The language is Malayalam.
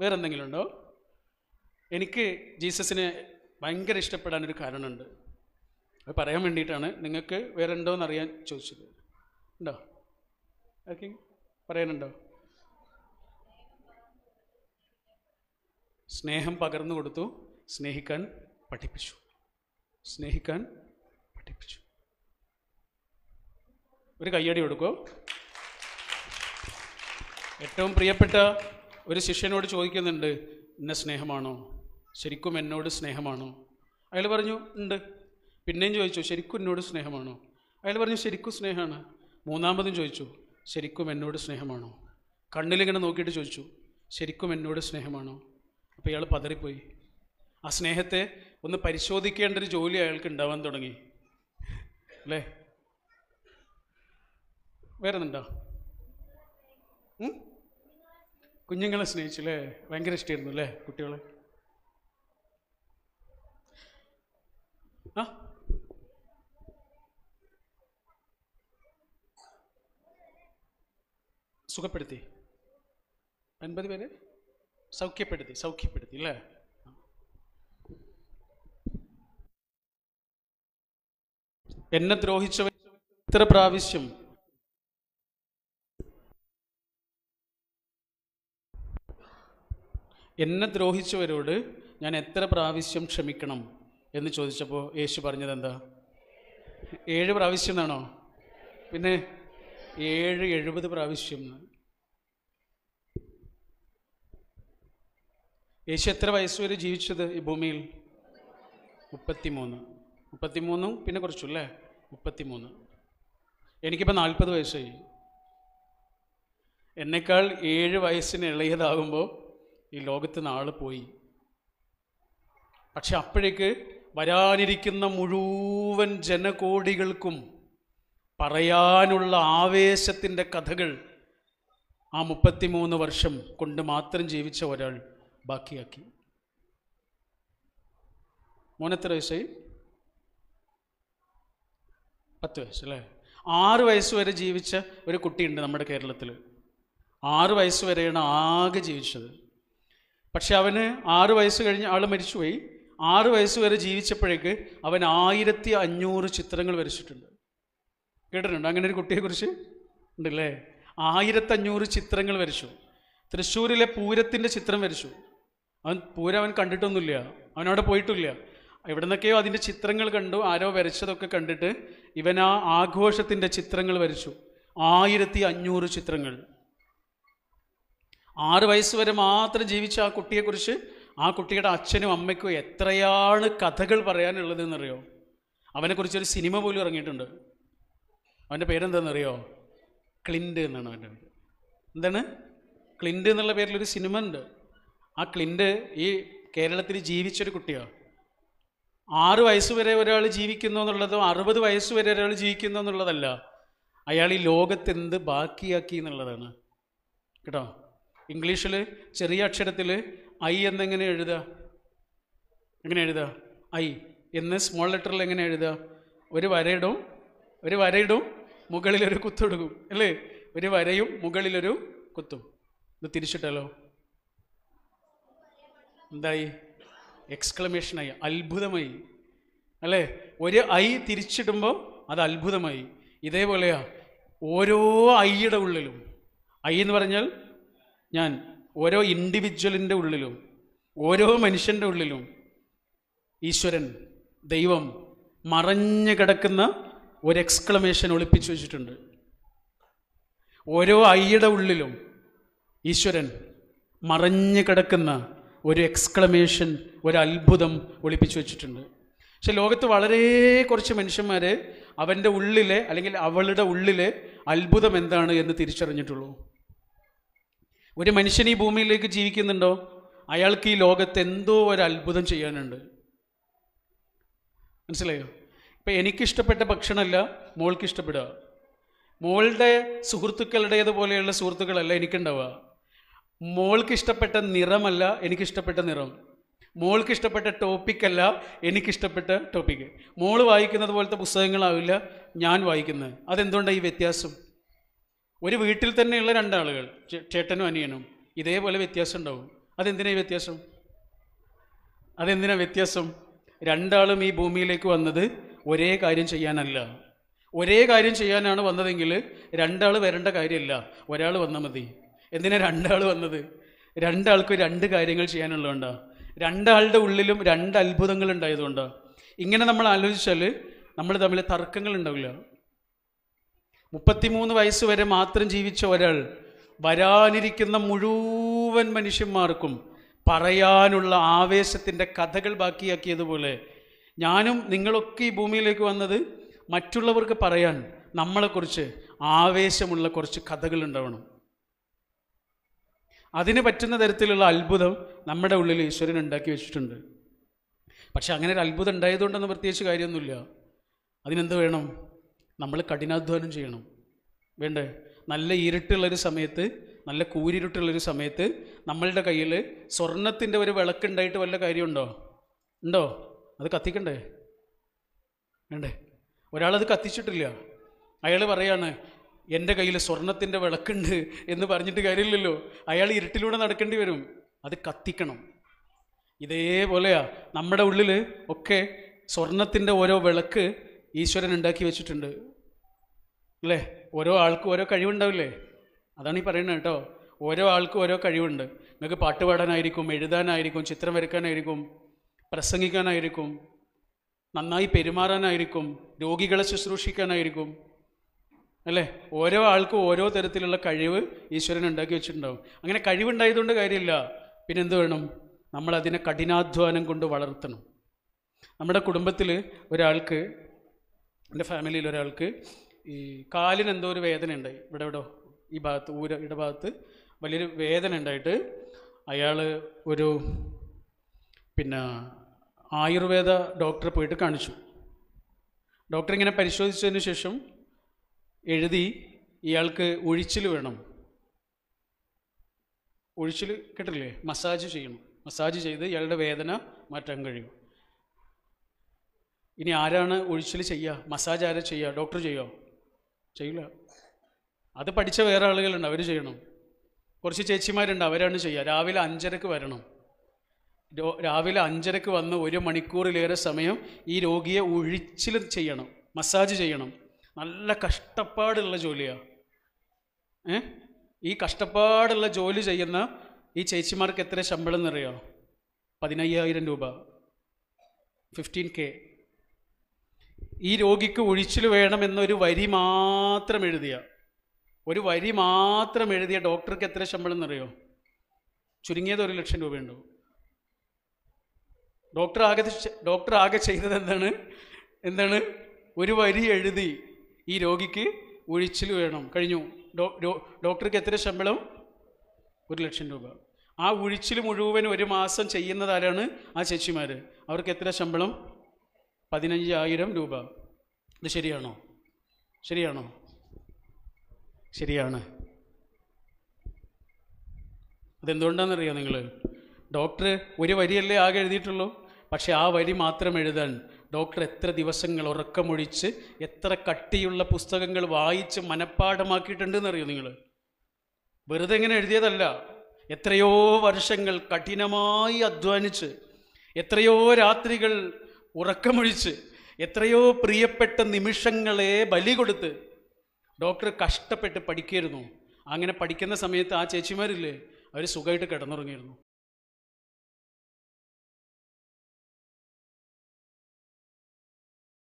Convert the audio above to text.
വേറെ എന്തെങ്കിലും ഉണ്ടോ എനിക്ക് ജീസസിനെ ഭയങ്കര ഇഷ്ടപ്പെടാൻ ഒരു കാരണമുണ്ട് അത് പറയാൻ വേണ്ടിയിട്ടാണ് നിങ്ങൾക്ക് വേറെ ഉണ്ടോ അറിയാൻ ചോദിച്ചത് ഉണ്ടോ ഓക്കെ പറയാനുണ്ടോ സ്നേഹം പകർന്നു കൊടുത്തു സ്നേഹിക്കാൻ പഠിപ്പിച്ചു സ്നേഹിക്കാൻ പഠിപ്പിച്ചു ഒരു കയ്യടി കൊടുക്കോ ഏറ്റവും പ്രിയപ്പെട്ട ഒരു ശിഷ്യനോട് ചോദിക്കുന്നുണ്ട് എന്നെ സ്നേഹമാണോ ശരിക്കും എന്നോട് സ്നേഹമാണോ അയാൾ പറഞ്ഞു ഉണ്ട് പിന്നെയും ചോദിച്ചു ശരിക്കും എന്നോട് സ്നേഹമാണോ അയാൾ പറഞ്ഞു ശരിക്കും സ്നേഹമാണ് മൂന്നാമതും ചോദിച്ചു ശരിക്കും എന്നോട് സ്നേഹമാണോ കണ്ണിലിങ്ങനെ നോക്കിയിട്ട് ചോദിച്ചു ശരിക്കും എന്നോട് സ്നേഹമാണോ അപ്പോൾ ഇയാൾ പതറിപ്പോയി ആ സ്നേഹത്തെ ഒന്ന് പരിശോധിക്കേണ്ട ഒരു ജോലി അയാൾക്ക് ഉണ്ടാവാൻ തുടങ്ങി അല്ലേ വേറെ ഉണ്ടോ കുഞ്ഞുങ്ങളെ സ്നേഹിച്ചു അല്ലേ ഭയങ്കര ഇഷ്ടമായിരുന്നു അല്ലേ കുട്ടികളെ ആ സുഖപ്പെടുത്തി അൻപത് പേര് സൗഖ്യപ്പെടുത്തി സൗഖ്യപ്പെടുത്തി അല്ലേ എന്നെ ദ്രോഹിച്ചവൻ എത്ര പ്രാവശ്യം എന്നെ ദ്രോഹിച്ചവരോട് ഞാൻ എത്ര പ്രാവശ്യം ക്ഷമിക്കണം എന്ന് ചോദിച്ചപ്പോൾ യേശു പറഞ്ഞത് എന്താ ഏഴ് പ്രാവശ്യം എന്നാണോ പിന്നെ ഏഴ് എഴുപത് പ്രാവശ്യം യേശു എത്ര വയസ്സുവരെ ജീവിച്ചത് ഈ ഭൂമിയിൽ മുപ്പത്തിമൂന്ന് മുപ്പത്തിമൂന്നും പിന്നെ കുറച്ചു അല്ലേ മുപ്പത്തിമൂന്ന് എനിക്കിപ്പോൾ നാൽപ്പത് വയസ്സായി എന്നേക്കാൾ ഏഴ് വയസ്സിന് ഇളയതാകുമ്പോൾ ഈ ലോകത്ത് ആള് പോയി പക്ഷെ അപ്പോഴേക്ക് വരാനിരിക്കുന്ന മുഴുവൻ ജനകോടികൾക്കും പറയാനുള്ള ആവേശത്തിൻ്റെ കഥകൾ ആ മുപ്പത്തിമൂന്ന് വർഷം കൊണ്ട് മാത്രം ജീവിച്ച ഒരാൾ ബാക്കിയാക്കി മോനെത്ര വയസ്സായി പത്ത് വയസ്സല്ലേ ആറ് വയസ്സ് വരെ ജീവിച്ച ഒരു കുട്ടിയുണ്ട് നമ്മുടെ കേരളത്തിൽ ആറ് വയസ്സ് വരെയാണ് ആകെ ജീവിച്ചത് പക്ഷെ അവന് ആറ് വയസ്സ് കഴിഞ്ഞ് ആൾ മരിച്ചുപോയി ആറ് വയസ്സ് വരെ ജീവിച്ചപ്പോഴേക്ക് അവൻ ആയിരത്തി അഞ്ഞൂറ് ചിത്രങ്ങൾ വരച്ചിട്ടുണ്ട് കേട്ടിട്ടുണ്ട് അങ്ങനെ ഒരു കുട്ടിയെക്കുറിച്ച് ഉണ്ടല്ലേ ആയിരത്തഞ്ഞൂറ് ചിത്രങ്ങൾ വരച്ചു തൃശ്ശൂരിലെ പൂരത്തിൻ്റെ ചിത്രം വരച്ചു അവൻ പൂരം അവൻ കണ്ടിട്ടൊന്നുമില്ല അവനവിടെ പോയിട്ടില്ല ഇവിടെ നിന്നൊക്കെയോ അതിൻ്റെ ചിത്രങ്ങൾ കണ്ടു ആരോ വരച്ചതൊക്കെ കണ്ടിട്ട് ഇവൻ ആ ആഘോഷത്തിൻ്റെ ചിത്രങ്ങൾ വരച്ചു ആയിരത്തി അഞ്ഞൂറ് ചിത്രങ്ങൾ ആറ് വയസ്സ് വരെ മാത്രം ജീവിച്ച ആ കുട്ടിയെക്കുറിച്ച് ആ കുട്ടിയുടെ അച്ഛനും അമ്മയ്ക്കും എത്രയാണ് കഥകൾ പറയാനുള്ളതെന്നറിയോ അവനെക്കുറിച്ച് ഒരു സിനിമ പോലും ഇറങ്ങിയിട്ടുണ്ട് അവൻ്റെ പേരെന്താണെന്നറിയോ ക്ലിൻഡ് എന്നാണ് അവൻ്റെ പേര് എന്താണ് ക്ലിൻഡ് എന്നുള്ള പേരിലൊരു സിനിമ ഉണ്ട് ആ ക്ലിൻഡ് ഈ കേരളത്തിൽ ജീവിച്ചൊരു കുട്ടിയാണ് ആറ് വയസ്സ് വരെ ഒരാൾ ജീവിക്കുന്നു എന്നുള്ളതോ അറുപത് വയസ്സ് വരെ ഒരാൾ ജീവിക്കുന്നു എന്നുള്ളതല്ല അയാൾ ഈ ലോകത്തെന്ത് ബാക്കിയാക്കി എന്നുള്ളതാണ് കേട്ടോ ഇംഗ്ലീഷിൽ ചെറിയ അക്ഷരത്തിൽ ഐ എന്നെങ്ങനെ എഴുതുക എങ്ങനെ എഴുതുക ഐ എന്ന് സ്മോൾ ലെറ്ററിൽ എങ്ങനെ എഴുതുക ഒരു വരയിടും ഒരു വരയിടും മുകളിലൊരു കുത്തൊടുക്കും അല്ലേ ഒരു വരയും മുകളിലൊരു കുത്തും ഇത് തിരിച്ചിട്ടല്ലോ എന്തായി എക്സ്ക്ലമേഷനായി അത്ഭുതമായി അല്ലേ ഒരു ഐ തിരിച്ചിടുമ്പോൾ അത് അത്ഭുതമായി ഇതേപോലെയാ ഓരോ ഐയുടെ ഉള്ളിലും ഐ എന്ന് പറഞ്ഞാൽ ഞാൻ ഓരോ ഇൻഡിവിജ്വലിൻ്റെ ഉള്ളിലും ഓരോ മനുഷ്യൻ്റെ ഉള്ളിലും ഈശ്വരൻ ദൈവം മറഞ്ഞു കിടക്കുന്ന ഒരു എക്സ്ക്ലമേഷൻ ഒളിപ്പിച്ചു വെച്ചിട്ടുണ്ട് ഓരോ അയ്യുടെ ഉള്ളിലും ഈശ്വരൻ മറഞ്ഞു കിടക്കുന്ന ഒരു എക്സ്ക്ലമേഷൻ ഒരു അത്ഭുതം ഒളിപ്പിച്ചു വെച്ചിട്ടുണ്ട് പക്ഷെ ലോകത്ത് വളരെ കുറച്ച് മനുഷ്യന്മാർ അവൻ്റെ ഉള്ളിലെ അല്ലെങ്കിൽ അവളുടെ ഉള്ളിലെ അത്ഭുതം എന്താണ് എന്ന് തിരിച്ചറിഞ്ഞിട്ടുള്ളൂ ഒരു മനുഷ്യൻ ഈ ഭൂമിയിലേക്ക് ജീവിക്കുന്നുണ്ടോ അയാൾക്ക് ഈ ലോകത്ത് എന്തോ ഒരു അത്ഭുതം ചെയ്യാനുണ്ട് മനസ്സിലായോ ഇപ്പം എനിക്കിഷ്ടപ്പെട്ട ഭക്ഷണമല്ല മോൾക്ക് ഇഷ്ടപ്പെടുക മോളുടെ സുഹൃത്തുക്കളുടേതുപോലെയുള്ള സുഹൃത്തുക്കളല്ല എനിക്കുണ്ടാവുക മോൾക്ക് ഇഷ്ടപ്പെട്ട നിറമല്ല എനിക്കിഷ്ടപ്പെട്ട നിറം മോൾക്ക് ഇഷ്ടപ്പെട്ട ടോപ്പിക്കല്ല എനിക്കിഷ്ടപ്പെട്ട ടോപ്പിക്ക് മോൾ വായിക്കുന്നത് പോലത്തെ പുസ്തകങ്ങളാവില്ല ഞാൻ വായിക്കുന്നത് അതെന്തുകൊണ്ടാണ് ഈ വ്യത്യാസം ഒരു വീട്ടിൽ തന്നെയുള്ള രണ്ടാളുകൾ ചേട്ടനും അനിയനും ഇതേപോലെ വ്യത്യാസം ഉണ്ടാവും അതെന്തിനാ വ്യത്യാസം അതെന്തിനാ വ്യത്യാസം രണ്ടാളും ഈ ഭൂമിയിലേക്ക് വന്നത് ഒരേ കാര്യം ചെയ്യാനല്ല ഒരേ കാര്യം ചെയ്യാനാണ് വന്നതെങ്കിൽ രണ്ടാൾ വരേണ്ട കാര്യമില്ല ഒരാൾ വന്നാൽ മതി എന്തിനാ രണ്ടാൾ വന്നത് രണ്ടാൾക്ക് രണ്ട് കാര്യങ്ങൾ ചെയ്യാനുള്ളതുകൊണ്ടാണ് രണ്ടാളുടെ ഉള്ളിലും രണ്ട് അത്ഭുതങ്ങൾ ഉണ്ടായതുകൊണ്ടാണ് ഇങ്ങനെ നമ്മൾ ആലോചിച്ചാൽ നമ്മൾ തമ്മിൽ തർക്കങ്ങൾ ഉണ്ടാവില്ല മുപ്പത്തിമൂന്ന് വയസ്സ് വരെ മാത്രം ജീവിച്ച ഒരാൾ വരാനിരിക്കുന്ന മുഴുവൻ മനുഷ്യന്മാർക്കും പറയാനുള്ള ആവേശത്തിൻ്റെ കഥകൾ ബാക്കിയാക്കിയതുപോലെ ഞാനും നിങ്ങളൊക്കെ ഈ ഭൂമിയിലേക്ക് വന്നത് മറ്റുള്ളവർക്ക് പറയാൻ നമ്മളെക്കുറിച്ച് ആവേശമുള്ള കുറച്ച് കഥകൾ ഉണ്ടാവണം അതിന് പറ്റുന്ന തരത്തിലുള്ള അത്ഭുതം നമ്മുടെ ഉള്ളിൽ ഈശ്വരൻ ഉണ്ടാക്കി വെച്ചിട്ടുണ്ട് പക്ഷെ അങ്ങനെ ഒരു അത്ഭുതം ഉണ്ടായതുകൊണ്ടൊന്നും പ്രത്യേകിച്ച് കാര്യമൊന്നുമില്ല അതിനെന്ത് വേണം നമ്മൾ കഠിനാധ്വാനം ചെയ്യണം വേണ്ടേ നല്ല ഇരുട്ടുള്ളൊരു സമയത്ത് നല്ല കൂരിരുട്ടുള്ളൊരു സമയത്ത് നമ്മളുടെ കയ്യിൽ സ്വർണത്തിൻ്റെ ഒരു വിളക്കുണ്ടായിട്ട് വല്ല കാര്യമുണ്ടോ ഉണ്ടോ അത് കത്തിക്കണ്ടേ വേണ്ടേ ഒരാളത് കത്തിച്ചിട്ടില്ല അയാൾ പറയാണ് എൻ്റെ കയ്യിൽ സ്വർണത്തിൻ്റെ വിളക്കുണ്ട് എന്ന് പറഞ്ഞിട്ട് കാര്യമില്ലല്ലോ അയാൾ ഇരുട്ടിലൂടെ നടക്കേണ്ടി വരും അത് കത്തിക്കണം ഇതേപോലെയാ നമ്മുടെ ഉള്ളിൽ ഒക്കെ സ്വർണത്തിൻ്റെ ഓരോ വിളക്ക് ഈശ്വരൻ ഉണ്ടാക്കി വെച്ചിട്ടുണ്ട് അല്ലേ ഓരോ ആൾക്കും ഓരോ കഴിവുണ്ടാവില്ലേ അതാണ് ഈ പറയുന്നത് കേട്ടോ ഓരോ ആൾക്കും ഓരോ കഴിവുണ്ട് നിങ്ങൾക്ക് പാട്ട് പാടാനായിരിക്കും എഴുതാനായിരിക്കും ചിത്രം വരയ്ക്കാനായിരിക്കും പ്രസംഗിക്കാനായിരിക്കും നന്നായി പെരുമാറാനായിരിക്കും രോഗികളെ ശുശ്രൂഷിക്കാനായിരിക്കും അല്ലേ ഓരോ ആൾക്കും ഓരോ തരത്തിലുള്ള കഴിവ് ഈശ്വരൻ ഉണ്ടാക്കി വെച്ചിട്ടുണ്ടാവും അങ്ങനെ കഴിവുണ്ടായതുകൊണ്ട് കാര്യമില്ല പിന്നെ എന്ത് വേണം നമ്മളതിനെ കഠിനാധ്വാനം കൊണ്ട് വളർത്തണം നമ്മുടെ കുടുംബത്തിൽ ഒരാൾക്ക് എൻ്റെ ഫാമിലിയിൽ ഒരാൾക്ക് ഈ കാലിന് എന്തോ ഒരു വേദന ഉണ്ടായി ഇവിടെ ഇവിടെ ഈ ഭാഗത്ത് ഊര ഇടഭാഗത്ത് വലിയൊരു വേദന ഉണ്ടായിട്ട് അയാൾ ഒരു പിന്നെ ആയുർവേദ ഡോക്ടറെ പോയിട്ട് കാണിച്ചു ഡോക്ടർ ഇങ്ങനെ പരിശോധിച്ചതിന് ശേഷം എഴുതി ഇയാൾക്ക് ഒഴിച്ചിൽ വേണം ഒഴിച്ചിൽ കിട്ടില്ലേ മസാജ് ചെയ്യണം മസാജ് ചെയ്ത് ഇയാളുടെ വേദന മാറ്റാൻ കഴിയും ഇനി ആരാണ് ഒഴിച്ചിൽ ചെയ്യുക മസാജ് ആരാ ചെയ്യുക ഡോക്ടർ ചെയ്യുമോ ചെയ്യില്ല അത് പഠിച്ച വേറെ ആളുകളുണ്ട് അവർ ചെയ്യണം കുറച്ച് ചേച്ചിമാരുണ്ട് അവരാണ് ചെയ്യുക രാവിലെ അഞ്ചരക്ക് വരണം രാവിലെ അഞ്ചരക്ക് വന്ന് ഒരു മണിക്കൂറിലേറെ സമയം ഈ രോഗിയെ ഒഴിച്ചിൽ ചെയ്യണം മസാജ് ചെയ്യണം നല്ല കഷ്ടപ്പാടുള്ള ജോലിയാണ് ഏ ഈ കഷ്ടപ്പാടുള്ള ജോലി ചെയ്യുന്ന ഈ ചേച്ചിമാർക്ക് എത്ര ശമ്പളം എന്നറിയോ പതിനയ്യായിരം രൂപ ഫിഫ്റ്റീൻ കെ ഈ രോഗിക്ക് ഒഴിച്ചിൽ വേണമെന്നൊരു വരി മാത്രം എഴുതിയ ഒരു വരി മാത്രം എഴുതിയ ഡോക്ടർക്ക് എത്ര ശമ്പളം എന്നറിയോ ചുരുങ്ങിയത് ഒരു ലക്ഷം രൂപയുണ്ടാവും ഡോക്ടർ ആകെ ഡോക്ടർ ആകെ ചെയ്തത് എന്താണ് എന്താണ് ഒരു വരി എഴുതി ഈ രോഗിക്ക് ഒഴിച്ചിൽ വേണം കഴിഞ്ഞു ഡോക്ടർക്ക് എത്ര ശമ്പളം ഒരു ലക്ഷം രൂപ ആ ഒഴിച്ചിൽ മുഴുവൻ ഒരു മാസം ചെയ്യുന്നതാരാണ് ആ ചേച്ചിമാർ അവർക്ക് എത്ര ശമ്പളം പതിനഞ്ചായിരം രൂപ ഇത് ശരിയാണോ ശരിയാണോ ശരിയാണ് അറിയാം നിങ്ങൾ ഡോക്ടർ ഒരു വരിയല്ലേ ആകെ എഴുതിയിട്ടുള്ളൂ പക്ഷേ ആ വരി മാത്രം എഴുതാൻ ഡോക്ടർ എത്ര ദിവസങ്ങൾ ഉറക്കമൊഴിച്ച് എത്ര കട്ടിയുള്ള പുസ്തകങ്ങൾ വായിച്ച് മനഃപ്പാഠമാക്കിയിട്ടുണ്ടെന്നറിയോ നിങ്ങൾ വെറുതെ ഇങ്ങനെ എഴുതിയതല്ല എത്രയോ വർഷങ്ങൾ കഠിനമായി അധ്വാനിച്ച് എത്രയോ രാത്രികൾ ഉറക്കമൊഴിച്ച് എത്രയോ പ്രിയപ്പെട്ട നിമിഷങ്ങളെ ബലി കൊടുത്ത് ഡോക്ടർ കഷ്ടപ്പെട്ട് പഠിക്കായിരുന്നു അങ്ങനെ പഠിക്കുന്ന സമയത്ത് ആ ചേച്ചിമാരില്ലേ അവർ സുഖമായിട്ട് കിടന്നുറങ്ങിയിരുന്നു